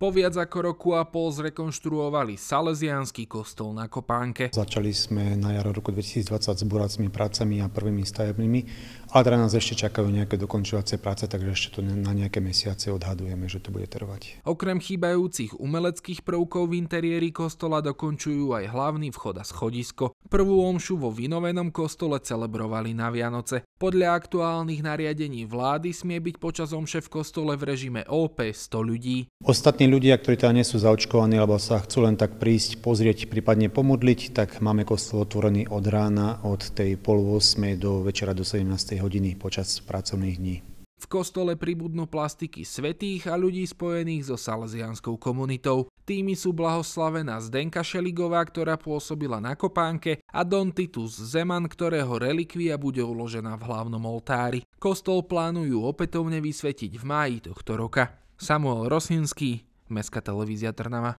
Po viac ako roku a pol zrekonštruovali Salesianský kostol na Kopánke. Začali sme na jaro roku 2020 s burácimi prácami a prvými stavebnými, ale teda nás ešte čakajú nejaké dokončovacie práce, takže ešte to na nejaké mesiace odhadujeme, že to bude trvať. Okrem chýbajúcich umeleckých prvkov v interiéri kostola dokončujú aj hlavný vchod a schodisko. Prvú omšu vo vynovenom kostole celebrovali na Vianoce. Podľa aktuálnych nariadení vlády smie byť počas omše v kostole v režime OP 100 ľudí. Ostatní ľudia, ktorí teda nie sú zaočkovaní alebo sa chcú len tak prísť, pozrieť, prípadne pomodliť, tak máme kostol otvorený od rána od tej pol 8 do večera do 17 hodiny počas pracovných dní. V kostole pribudnú plastiky svetých a ľudí spojených so salesianskou komunitou. Tými sú blahoslavená Zdenka Šeligová, ktorá pôsobila na Kopánke a Don Titus Zeman, ktorého relikvia bude uložená v hlavnom oltári. Kostol plánujú opätovne vysvetiť v máji tohto roka. Samuel Rosinský, Mestská televízia Trnava.